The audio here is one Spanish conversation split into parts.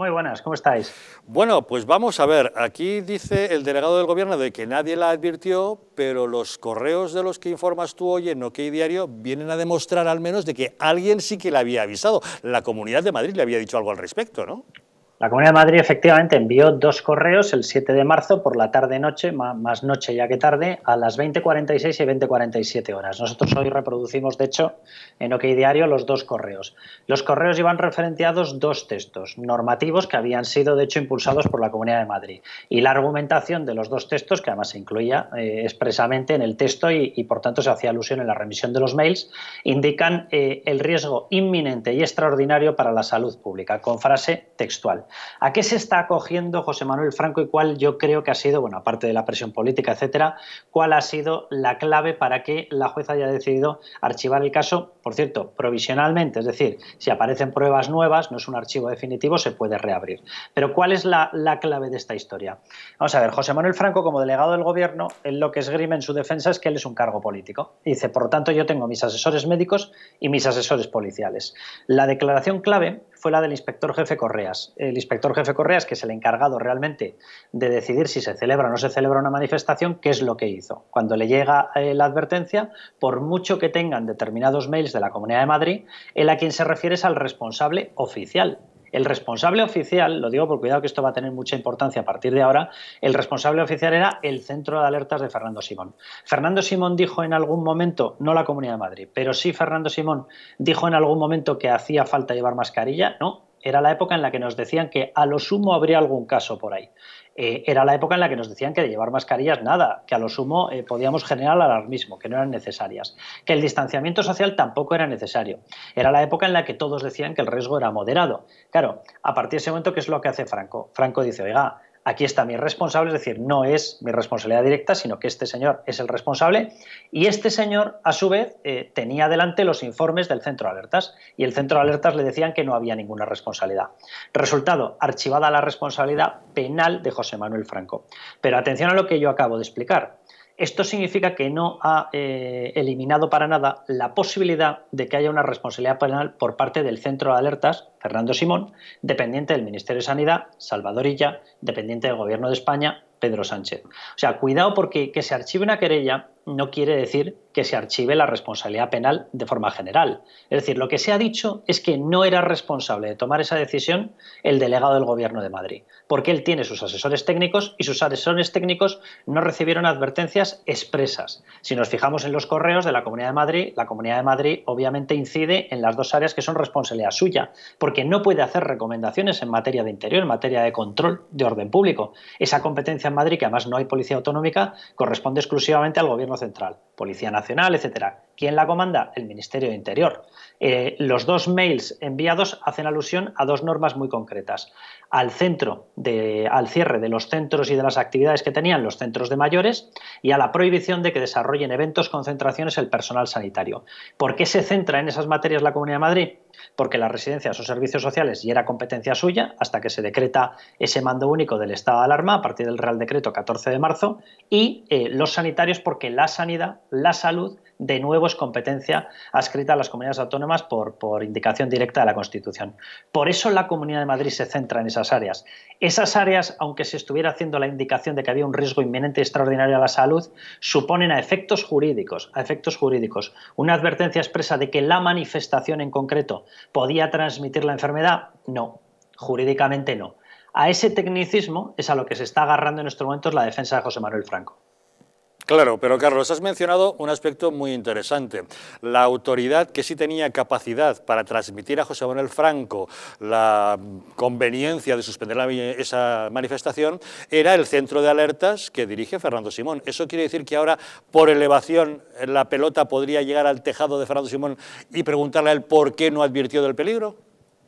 Muy buenas, ¿cómo estáis? Bueno, pues vamos a ver, aquí dice el delegado del gobierno de que nadie la advirtió, pero los correos de los que informas tú hoy en OK Diario vienen a demostrar al menos de que alguien sí que la había avisado. La Comunidad de Madrid le había dicho algo al respecto, ¿no? La Comunidad de Madrid efectivamente envió dos correos el 7 de marzo por la tarde-noche, más noche ya que tarde, a las 20.46 y 20.47 horas. Nosotros hoy reproducimos, de hecho, en OK Diario los dos correos. Los correos iban referenciados dos textos normativos que habían sido, de hecho, impulsados por la Comunidad de Madrid. Y la argumentación de los dos textos, que además se incluía eh, expresamente en el texto y, por tanto, se hacía alusión en la remisión de los mails, indican eh, el riesgo inminente y extraordinario para la salud pública, con frase textual. ¿A qué se está acogiendo José Manuel Franco y cuál yo creo que ha sido, bueno, aparte de la presión política, etcétera, cuál ha sido la clave para que la jueza haya decidido archivar el caso, por cierto, provisionalmente, es decir, si aparecen pruebas nuevas, no es un archivo definitivo, se puede reabrir. Pero ¿cuál es la, clave de esta historia? Vamos a ver, José Manuel Franco, como delegado del gobierno, en lo que esgrime en su defensa es que él es un cargo político. dice, por lo tanto, yo tengo mis asesores médicos y mis asesores policiales. La declaración clave fue la del inspector jefe Correas. El inspector jefe Correas, que es el encargado realmente de decidir si se celebra o no se celebra una manifestación, ¿qué es lo que hizo? Cuando le llega eh, la advertencia, por mucho que tengan determinados mails de la Comunidad de Madrid, él a quien se refiere es al responsable oficial el responsable oficial, lo digo por cuidado que esto va a tener mucha importancia a partir de ahora, el responsable oficial era el centro de alertas de Fernando Simón. Fernando Simón dijo en algún momento, no la Comunidad de Madrid, pero sí Fernando Simón dijo en algún momento que hacía falta llevar mascarilla, no, era la época en la que nos decían que a lo sumo habría algún caso por ahí. Eh, era la época en la que nos decían que de llevar mascarillas nada, que a lo sumo eh, podíamos generar alarmismo, que no eran necesarias, que el distanciamiento social tampoco era necesario. Era la época en la que todos decían que el riesgo era moderado. Claro, a partir de ese momento, ¿qué es lo que hace Franco? Franco dice, oiga, aquí está mi responsable, es decir, no es mi responsabilidad directa, sino que este señor es el responsable, y este señor, a su vez, eh, tenía delante los informes del centro de alertas, y el centro de alertas le decían que no había ninguna responsabilidad. Resultado, archivada la responsabilidad penal de José Manuel Franco. Pero atención a lo que yo acabo de explicar. Esto significa que no ha eh, eliminado para nada la posibilidad de que haya una responsabilidad penal por parte del Centro de Alertas, Fernando Simón, dependiente del Ministerio de Sanidad, Salvador Illa, dependiente del Gobierno de España, Pedro Sánchez. O sea, cuidado porque que se archive una querella no quiere decir que se archive la responsabilidad penal de forma general. Es decir, lo que se ha dicho es que no era responsable de tomar esa decisión el delegado del Gobierno de Madrid, porque él tiene sus asesores técnicos y sus asesores técnicos no recibieron advertencias expresas. Si nos fijamos en los correos de la Comunidad de Madrid, la Comunidad de Madrid obviamente incide en las dos áreas que son responsabilidad suya, porque no puede hacer recomendaciones en materia de interior, en materia de control de orden público. Esa competencia en Madrid, que además no hay policía autonómica, corresponde exclusivamente al Gobierno central, Policía Nacional, etcétera. ¿Quién la comanda? El Ministerio de Interior. Eh, los dos mails enviados hacen alusión a dos normas muy concretas. Al centro, al cierre de los centros y de las actividades que tenían los centros de mayores y a la prohibición de que desarrollen eventos, concentraciones el personal sanitario. ¿Por qué se centra en esas materias la Comunidad de Madrid? Porque las residencias o servicios sociales y era competencia suya hasta que se decreta ese mando único del estado de alarma a partir del Real Decreto 14 de marzo y eh, los sanitarios porque la sanidad, la salud, de nuevo es competencia adscrita a las comunidades autónomas por, indicación directa de la Constitución. Por eso la Comunidad de Madrid se centra en esas áreas. Esas áreas, aunque se estuviera haciendo la indicación de que había un riesgo inminente y extraordinario a la salud, suponen a efectos jurídicos, a efectos jurídicos, una advertencia expresa de que la manifestación en concreto podía transmitir la enfermedad, no, jurídicamente no. A ese tecnicismo es a lo que se está agarrando en estos momentos la defensa de José Manuel Franco. Claro, pero Carlos, has mencionado un aspecto muy interesante. La autoridad que sí tenía capacidad para transmitir a José Manuel Franco la conveniencia de suspender esa manifestación era el centro de alertas que dirige Fernando Simón. Eso quiere decir que ahora, por elevación, la pelota podría llegar al tejado de Fernando Simón y preguntarle a él por qué no advirtió del peligro.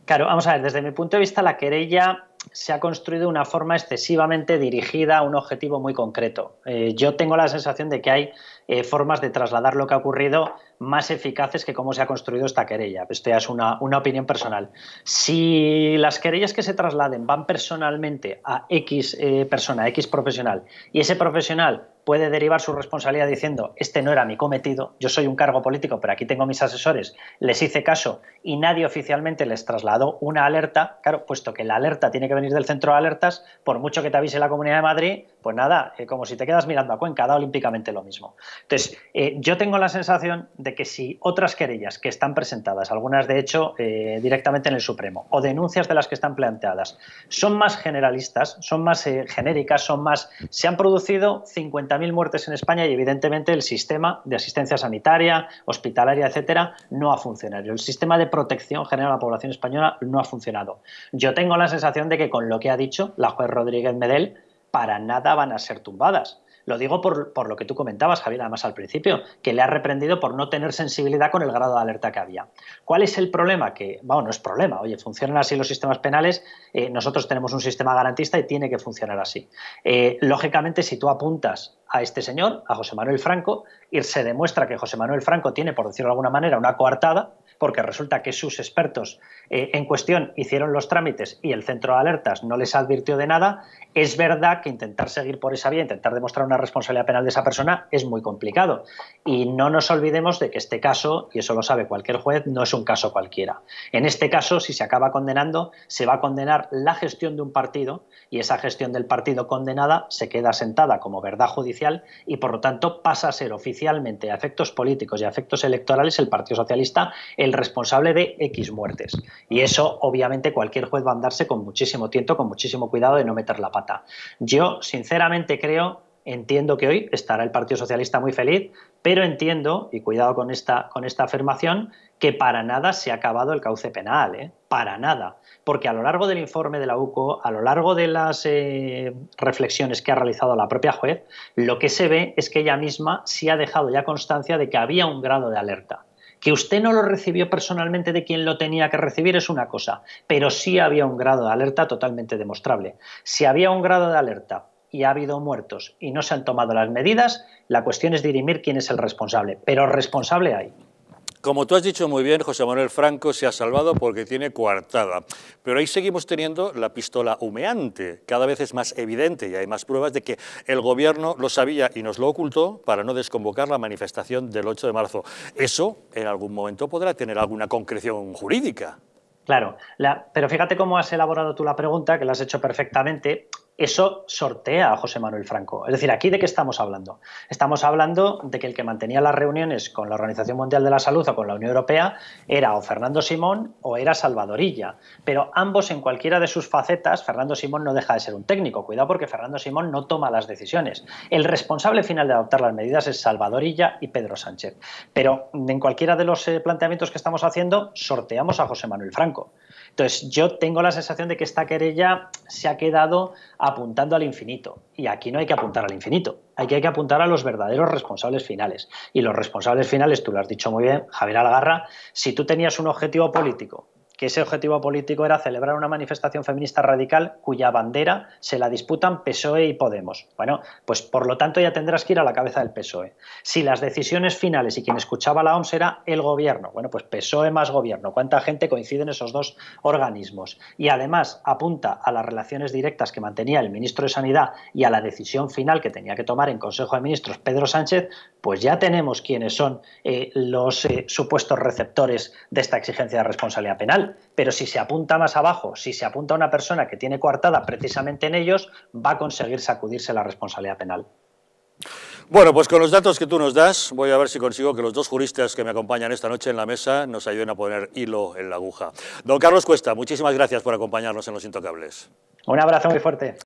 Claro, vamos a ver, desde mi punto de vista la querella se ha construido una forma excesivamente dirigida a un objetivo muy concreto. Eh, yo tengo la sensación de que hay eh, formas de trasladar lo que ha ocurrido más eficaces que cómo se ha construido esta querella. Esta es una, opinión personal. Si las querellas que se trasladen van personalmente a X eh, persona, X profesional, y ese profesional puede derivar su responsabilidad diciendo, este no era mi cometido, yo soy un cargo político, pero aquí tengo mis asesores, les hice caso y nadie oficialmente les trasladó una alerta, claro, puesto que la alerta tiene que que venir del centro de alertas, por mucho que te avise la Comunidad de Madrid, pues nada, eh, como si te quedas mirando a Cuenca, da olímpicamente lo mismo. Entonces, eh, yo tengo la sensación de que si otras querellas que están presentadas, algunas de hecho eh, directamente en el Supremo, o denuncias de las que están planteadas, son más generalistas, son más genéricas, son más... Se han producido 50.000 muertes en España y evidentemente el sistema de asistencia sanitaria, hospitalaria, etcétera, no ha funcionado. El sistema de protección general a la población española no ha funcionado. Yo tengo la sensación de que con lo que ha dicho la juez Rodríguez Medel, para nada van a ser tumbadas. Lo digo por, lo que tú comentabas, Javier, además al principio, que le ha reprendido por no tener sensibilidad con el grado de alerta que había. ¿Cuál es el problema? Que, bueno, no es problema, oye, funcionan así los sistemas penales, eh, nosotros tenemos un sistema garantista y tiene que funcionar así. Eh, lógicamente, si tú apuntas a este señor, a José Manuel Franco, y se demuestra que José Manuel Franco tiene, por decirlo de alguna manera, una coartada, porque resulta que sus expertos eh, en cuestión hicieron los trámites y el centro de alertas no les advirtió de nada, es verdad que intentar seguir por esa vía, intentar demostrar una responsabilidad penal de esa persona es muy complicado. Y no nos olvidemos de que este caso, y eso lo sabe cualquier juez, no es un caso cualquiera. En este caso, si se acaba condenando, se va a condenar la gestión de un partido y esa gestión del partido condenada se queda sentada como verdad judicial y por lo tanto pasa a ser oficialmente a efectos políticos y a efectos electorales el Partido Socialista el responsable de X muertes. Y eso, obviamente, cualquier juez va a andarse con muchísimo tiento, con muchísimo cuidado de no meter la pata. Yo, sinceramente, creo Entiendo que hoy estará el Partido Socialista muy feliz, pero entiendo, y cuidado con esta, con esta afirmación, que para nada se ha acabado el cauce penal, ¿eh? para nada. Porque a lo largo del informe de la UCO, a lo largo de las eh, reflexiones que ha realizado la propia juez, lo que se ve es que ella misma sí ha dejado ya constancia de que había un grado de alerta. Que usted no lo recibió personalmente de quien lo tenía que recibir es una cosa, pero sí había un grado de alerta totalmente demostrable. Si había un grado de alerta y ha habido muertos y no se han tomado las medidas, la cuestión es dirimir quién es el responsable, pero responsable hay. Como tú has dicho muy bien, José Manuel Franco se ha salvado porque tiene coartada. Pero ahí seguimos teniendo la pistola humeante. Cada vez es más evidente y hay más pruebas de que el gobierno lo sabía y nos lo ocultó para no desconvocar la manifestación del 8 de marzo. Eso en algún momento podrá tener alguna concreción jurídica. Claro, pero fíjate cómo has elaborado tú la pregunta, que la has hecho perfectamente, eso sortea a José Manuel Franco. Es decir, aquí de qué estamos hablando. Estamos hablando de que el que mantenía las reuniones con la Organización Mundial de la Salud o con la Unión Europea era o Fernando Simón o era Salvadorilla. Pero ambos en cualquiera de sus facetas, Fernando Simón no deja de ser un técnico. Cuidado porque Fernando Simón no toma las decisiones. El responsable final de adoptar las medidas es Salvadorilla y Pedro Sánchez. Pero en cualquiera de los eh, planteamientos que estamos haciendo, sorteamos a José Manuel Franco. Entonces, yo tengo la sensación de que esta querella se ha quedado a apuntando al infinito. Y aquí no hay que apuntar al infinito, aquí hay que apuntar a los verdaderos responsables finales. Y los responsables finales, tú lo has dicho muy bien, Javier Algarra, si tú tenías un objetivo político que ese objetivo político era celebrar una manifestación feminista radical cuya bandera se la disputan PSOE y Podemos. Bueno, pues por lo tanto ya tendrás que ir a la cabeza del PSOE. Si las decisiones finales y quien escuchaba la OMS e era el gobierno, bueno, pues PSOE más gobierno, ¿cuánta gente coincide en esos dos organismos? Y además apunta a las relaciones directas que mantenía el ministro de Sanidad y a la decisión final que tenía que tomar en Consejo de Ministros Pedro Sánchez, pues ya tenemos quiénes son eh, los eh, supuestos receptores de esta exigencia de responsabilidad penal pero si se apunta más abajo, si se apunta a una persona que tiene coartada precisamente en ellos, va a conseguir sacudirse la responsabilidad penal. Bueno, pues con los datos que tú nos das, voy a ver si consigo que los dos juristas que me acompañan esta noche en la mesa nos ayuden a poner hilo en la aguja. Don Carlos Cuesta, muchísimas gracias por acompañarnos en Los Intocables. Un abrazo muy fuerte.